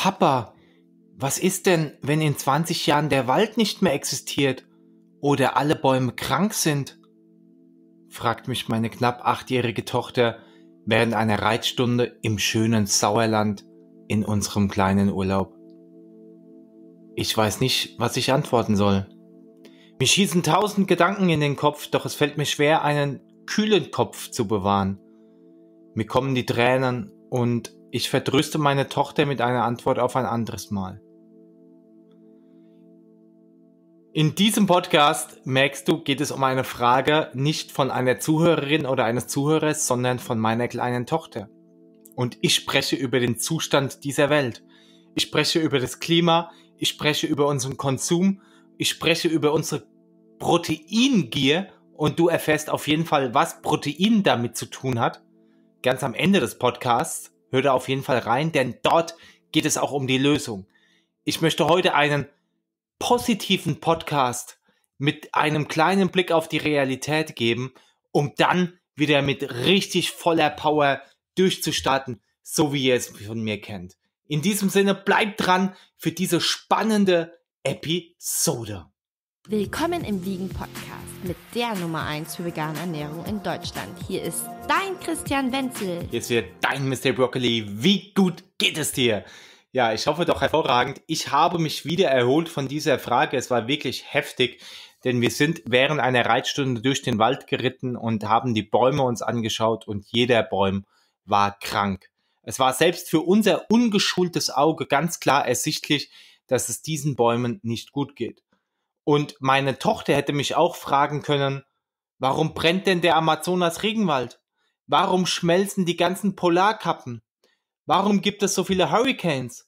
Papa, was ist denn, wenn in 20 Jahren der Wald nicht mehr existiert oder alle Bäume krank sind? fragt mich meine knapp achtjährige Tochter während einer Reitstunde im schönen Sauerland in unserem kleinen Urlaub. Ich weiß nicht, was ich antworten soll. Mir schießen tausend Gedanken in den Kopf, doch es fällt mir schwer, einen kühlen Kopf zu bewahren. Mir kommen die Tränen und ich vertröste meine Tochter mit einer Antwort auf ein anderes Mal. In diesem Podcast, merkst du, geht es um eine Frage nicht von einer Zuhörerin oder eines Zuhörers, sondern von meiner kleinen Tochter. Und ich spreche über den Zustand dieser Welt. Ich spreche über das Klima, ich spreche über unseren Konsum, ich spreche über unsere Proteingier und du erfährst auf jeden Fall, was Protein damit zu tun hat, ganz am Ende des Podcasts hör da auf jeden Fall rein, denn dort geht es auch um die Lösung. Ich möchte heute einen positiven Podcast mit einem kleinen Blick auf die Realität geben, um dann wieder mit richtig voller Power durchzustarten, so wie ihr es von mir kennt. In diesem Sinne bleibt dran für diese spannende Episode. Willkommen im Wiegen Podcast mit der Nummer 1 für vegane Ernährung in Deutschland. Hier ist dein Christian Wenzel. Hier ist wieder dein Mr. Broccoli. Wie gut geht es dir? Ja, ich hoffe doch hervorragend. Ich habe mich wieder erholt von dieser Frage. Es war wirklich heftig, denn wir sind während einer Reitstunde durch den Wald geritten und haben die Bäume uns angeschaut und jeder Baum war krank. Es war selbst für unser ungeschultes Auge ganz klar ersichtlich, dass es diesen Bäumen nicht gut geht. Und meine Tochter hätte mich auch fragen können, warum brennt denn der Amazonas Regenwald? Warum schmelzen die ganzen Polarkappen? Warum gibt es so viele Hurricanes?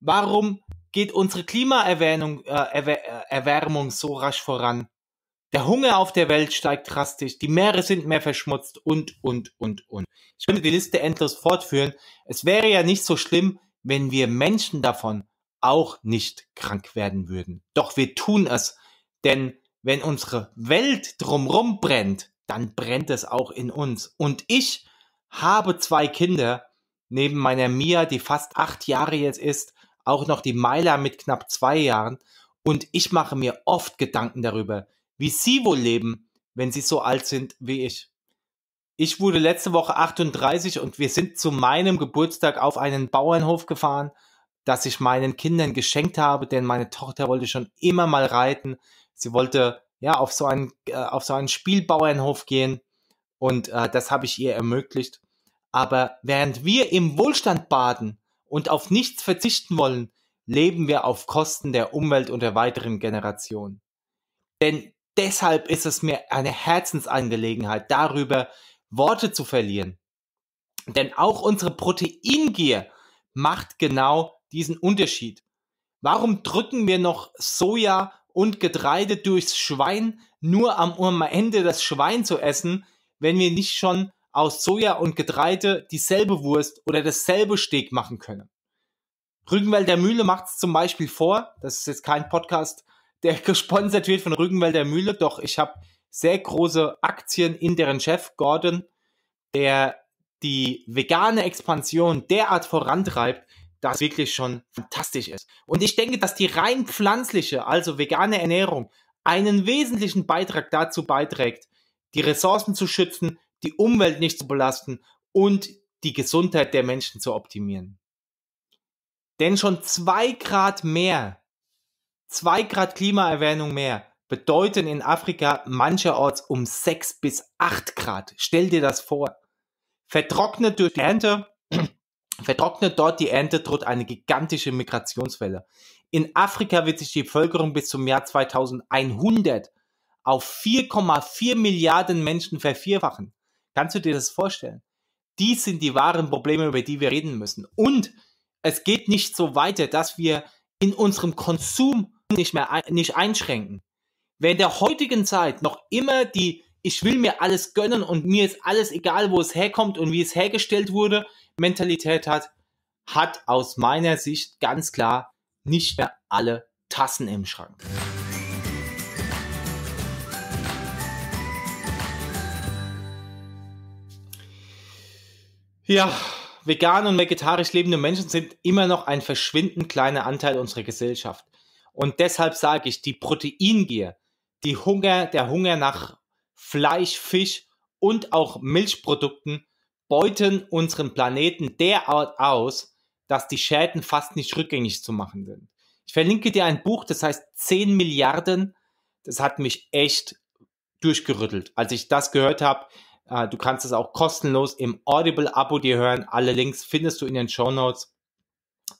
Warum geht unsere Klimaerwärmung äh, äh so rasch voran? Der Hunger auf der Welt steigt drastisch, die Meere sind mehr verschmutzt und, und, und, und. Ich könnte die Liste endlos fortführen. Es wäre ja nicht so schlimm, wenn wir Menschen davon auch nicht krank werden würden. Doch wir tun es denn wenn unsere Welt drumrum brennt, dann brennt es auch in uns. Und ich habe zwei Kinder, neben meiner Mia, die fast acht Jahre jetzt ist, auch noch die Myla mit knapp zwei Jahren. Und ich mache mir oft Gedanken darüber, wie sie wohl leben, wenn sie so alt sind wie ich. Ich wurde letzte Woche 38 und wir sind zu meinem Geburtstag auf einen Bauernhof gefahren, das ich meinen Kindern geschenkt habe, denn meine Tochter wollte schon immer mal reiten. Sie wollte ja auf so einen, äh, auf so einen Spielbauernhof gehen und äh, das habe ich ihr ermöglicht. Aber während wir im Wohlstand baden und auf nichts verzichten wollen, leben wir auf Kosten der Umwelt und der weiteren Generationen Denn deshalb ist es mir eine Herzensangelegenheit, darüber Worte zu verlieren. Denn auch unsere Proteingier macht genau diesen Unterschied. Warum drücken wir noch Soja und Getreide durchs Schwein nur am Ende das Schwein zu essen, wenn wir nicht schon aus Soja und Getreide dieselbe Wurst oder dasselbe Steak machen können. Rügenwälder Mühle macht es zum Beispiel vor. Das ist jetzt kein Podcast, der gesponsert wird von Rügenwälder Mühle, doch ich habe sehr große Aktien in deren Chef Gordon, der die vegane Expansion derart vorantreibt, das wirklich schon fantastisch ist. Und ich denke, dass die rein pflanzliche, also vegane Ernährung einen wesentlichen Beitrag dazu beiträgt, die Ressourcen zu schützen, die Umwelt nicht zu belasten und die Gesundheit der Menschen zu optimieren. Denn schon zwei Grad mehr, zwei Grad Klimaerwärmung mehr bedeuten in Afrika mancherorts um sechs bis acht Grad. Stell dir das vor. Vertrocknet durch die Ernte, Vertrocknet dort die Ernte, droht eine gigantische Migrationswelle. In Afrika wird sich die Bevölkerung bis zum Jahr 2100 auf 4,4 Milliarden Menschen vervierfachen. Kannst du dir das vorstellen? Dies sind die wahren Probleme, über die wir reden müssen. Und es geht nicht so weiter, dass wir in unserem Konsum nicht mehr nicht einschränken. Wer in der heutigen Zeit noch immer die ich will mir alles gönnen und mir ist alles egal, wo es herkommt und wie es hergestellt wurde Mentalität hat, hat aus meiner Sicht ganz klar nicht mehr alle Tassen im Schrank. Ja, vegan und vegetarisch lebende Menschen sind immer noch ein verschwindend kleiner Anteil unserer Gesellschaft. Und deshalb sage ich, die Proteingier, die Hunger, der Hunger nach Fleisch, Fisch und auch Milchprodukten beuten unseren Planeten derart aus, dass die Schäden fast nicht rückgängig zu machen sind. Ich verlinke dir ein Buch, das heißt 10 Milliarden. Das hat mich echt durchgerüttelt. Als ich das gehört habe, äh, du kannst es auch kostenlos im Audible-Abo dir hören. Alle Links findest du in den Show Notes.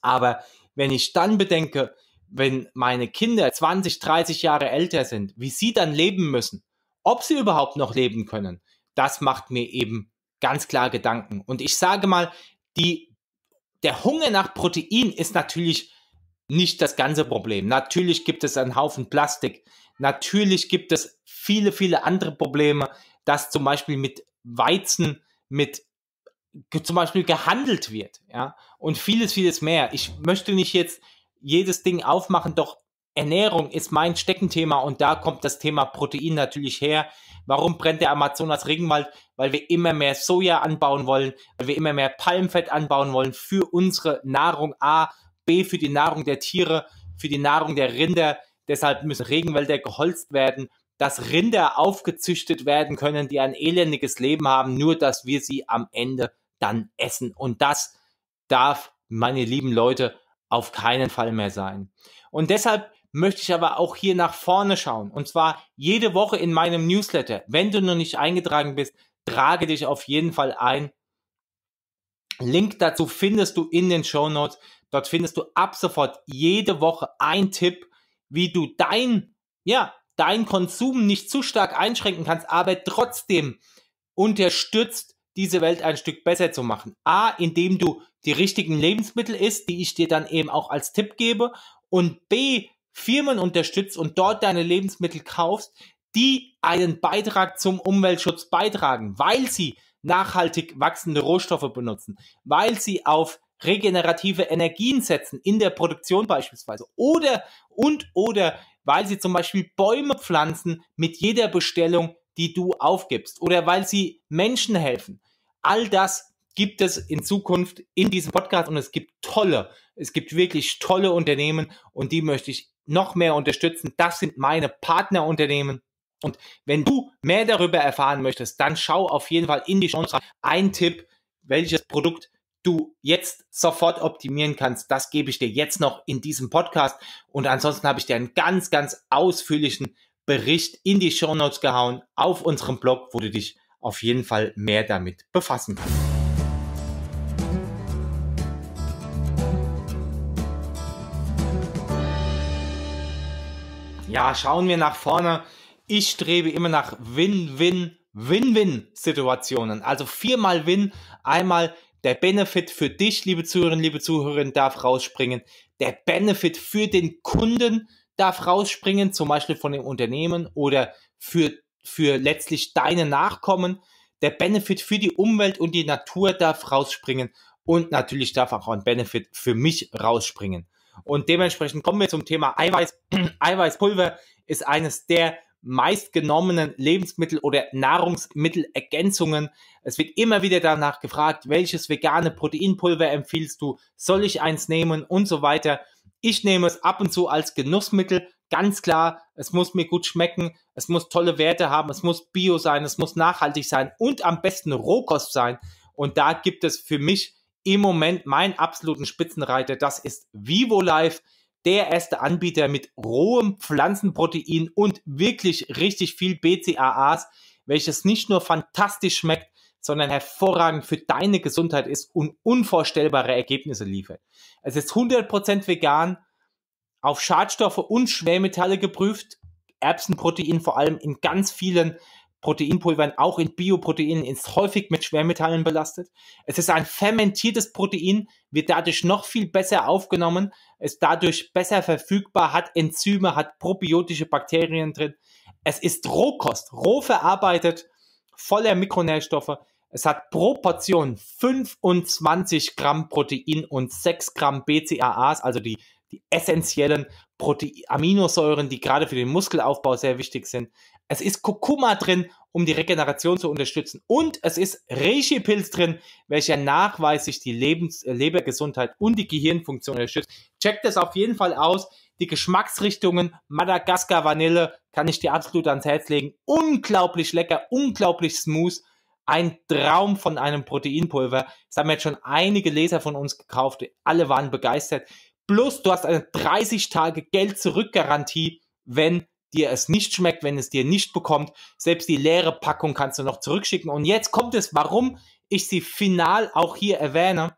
Aber wenn ich dann bedenke, wenn meine Kinder 20, 30 Jahre älter sind, wie sie dann leben müssen, ob sie überhaupt noch leben können, das macht mir eben ganz klar Gedanken. Und ich sage mal, die, der Hunger nach Protein ist natürlich nicht das ganze Problem. Natürlich gibt es einen Haufen Plastik. Natürlich gibt es viele, viele andere Probleme, dass zum Beispiel mit Weizen, mit zum Beispiel gehandelt wird, ja, und vieles, vieles mehr. Ich möchte nicht jetzt jedes Ding aufmachen, doch Ernährung ist mein Steckenthema und da kommt das Thema Protein natürlich her. Warum brennt der Amazonas Regenwald? Weil wir immer mehr Soja anbauen wollen, weil wir immer mehr Palmfett anbauen wollen für unsere Nahrung A, B für die Nahrung der Tiere, für die Nahrung der Rinder. Deshalb müssen Regenwälder geholzt werden, dass Rinder aufgezüchtet werden können, die ein elendiges Leben haben, nur dass wir sie am Ende dann essen. Und das darf, meine lieben Leute, auf keinen Fall mehr sein. Und deshalb möchte ich aber auch hier nach vorne schauen. Und zwar jede Woche in meinem Newsletter. Wenn du noch nicht eingetragen bist, trage dich auf jeden Fall ein. Link dazu findest du in den Show Notes. Dort findest du ab sofort jede Woche ein Tipp, wie du dein, ja, dein Konsum nicht zu stark einschränken kannst, aber trotzdem unterstützt, diese Welt ein Stück besser zu machen. A, indem du die richtigen Lebensmittel isst, die ich dir dann eben auch als Tipp gebe. Und B, Firmen unterstützt und dort deine Lebensmittel kaufst, die einen Beitrag zum Umweltschutz beitragen, weil sie nachhaltig wachsende Rohstoffe benutzen, weil sie auf regenerative Energien setzen, in der Produktion beispielsweise, oder und oder weil sie zum Beispiel Bäume pflanzen mit jeder Bestellung, die du aufgibst, oder weil sie Menschen helfen. All das gibt es in Zukunft in diesem Podcast und es gibt tolle, es gibt wirklich tolle Unternehmen und die möchte ich noch mehr unterstützen. Das sind meine Partnerunternehmen. Und wenn du mehr darüber erfahren möchtest, dann schau auf jeden Fall in die Chance rein. Ein Tipp, welches Produkt du jetzt sofort optimieren kannst, das gebe ich dir jetzt noch in diesem Podcast. Und ansonsten habe ich dir einen ganz, ganz ausführlichen Bericht in die Show Notes gehauen auf unserem Blog, wo du dich auf jeden Fall mehr damit befassen kannst. ja, schauen wir nach vorne. Ich strebe immer nach Win-Win, Win-Win-Situationen. Also viermal Win, einmal der Benefit für dich, liebe Zuhörerinnen, liebe Zuhörerinnen, darf rausspringen. Der Benefit für den Kunden darf rausspringen, zum Beispiel von dem Unternehmen oder für, für letztlich deine Nachkommen. Der Benefit für die Umwelt und die Natur darf rausspringen. Und natürlich darf auch ein Benefit für mich rausspringen. Und dementsprechend kommen wir zum Thema Eiweiß. Eiweißpulver ist eines der meistgenommenen Lebensmittel oder Nahrungsmittelergänzungen. Es wird immer wieder danach gefragt, welches vegane Proteinpulver empfiehlst du? Soll ich eins nehmen und so weiter? Ich nehme es ab und zu als Genussmittel, ganz klar. Es muss mir gut schmecken, es muss tolle Werte haben, es muss bio sein, es muss nachhaltig sein und am besten Rohkost sein. Und da gibt es für mich im Moment meinen absoluten Spitzenreiter, das ist VivoLife, der erste Anbieter mit rohem Pflanzenprotein und wirklich richtig viel BCAAs, welches nicht nur fantastisch schmeckt, sondern hervorragend für deine Gesundheit ist und unvorstellbare Ergebnisse liefert. Es ist 100% vegan, auf Schadstoffe und Schwermetalle geprüft, Erbsenprotein vor allem in ganz vielen Proteinpulvern, auch in Bioproteinen, ist häufig mit Schwermetallen belastet. Es ist ein fermentiertes Protein, wird dadurch noch viel besser aufgenommen, ist dadurch besser verfügbar, hat Enzyme, hat probiotische Bakterien drin. Es ist Rohkost, roh verarbeitet, voller Mikronährstoffe. Es hat pro Portion 25 Gramm Protein und 6 Gramm BCAAs, also die, die essentiellen Protein Aminosäuren, die gerade für den Muskelaufbau sehr wichtig sind. Es ist Kurkuma drin, um die Regeneration zu unterstützen. Und es ist Reishi-Pilz drin, welcher nachweislich die Lebens äh, Lebergesundheit und die Gehirnfunktion unterstützt. Checkt das auf jeden Fall aus. Die Geschmacksrichtungen Madagaskar Vanille kann ich dir absolut ans Herz legen. Unglaublich lecker, unglaublich smooth. Ein Traum von einem Proteinpulver. Das haben jetzt schon einige Leser von uns gekauft. Alle waren begeistert. Plus, du hast eine 30 Tage Geld-Zurück-Garantie, wenn dir es nicht schmeckt, wenn es dir nicht bekommt. Selbst die leere Packung kannst du noch zurückschicken. Und jetzt kommt es, warum ich sie final auch hier erwähne.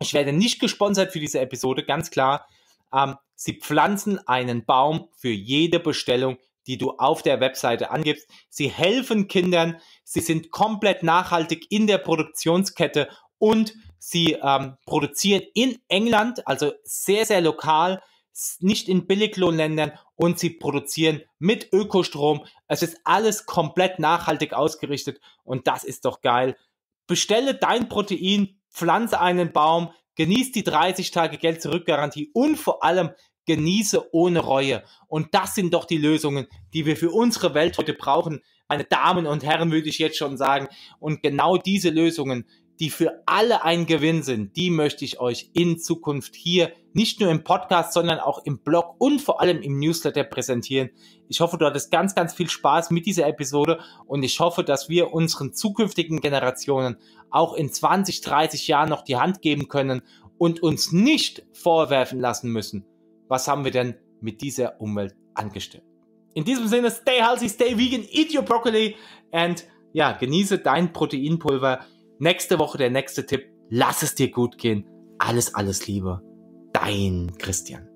Ich werde nicht gesponsert für diese Episode, ganz klar. Ähm, sie pflanzen einen Baum für jede Bestellung, die du auf der Webseite angibst. Sie helfen Kindern. Sie sind komplett nachhaltig in der Produktionskette und sie ähm, produzieren in England, also sehr, sehr lokal, nicht in Billiglohnländern und sie produzieren mit Ökostrom. Es ist alles komplett nachhaltig ausgerichtet und das ist doch geil. Bestelle dein Protein, pflanze einen Baum, genieße die 30 Tage Geld zurück Garantie und vor allem genieße ohne Reue. Und das sind doch die Lösungen, die wir für unsere Welt heute brauchen. Meine Damen und Herren, würde ich jetzt schon sagen. Und genau diese Lösungen, die für alle ein Gewinn sind, die möchte ich euch in Zukunft hier nicht nur im Podcast, sondern auch im Blog und vor allem im Newsletter präsentieren. Ich hoffe, du hattest ganz, ganz viel Spaß mit dieser Episode und ich hoffe, dass wir unseren zukünftigen Generationen auch in 20, 30 Jahren noch die Hand geben können und uns nicht vorwerfen lassen müssen, was haben wir denn mit dieser Umwelt angestellt. In diesem Sinne, stay healthy, stay vegan, eat your broccoli and ja, genieße dein Proteinpulver Nächste Woche der nächste Tipp. Lass es dir gut gehen. Alles, alles Liebe. Dein Christian.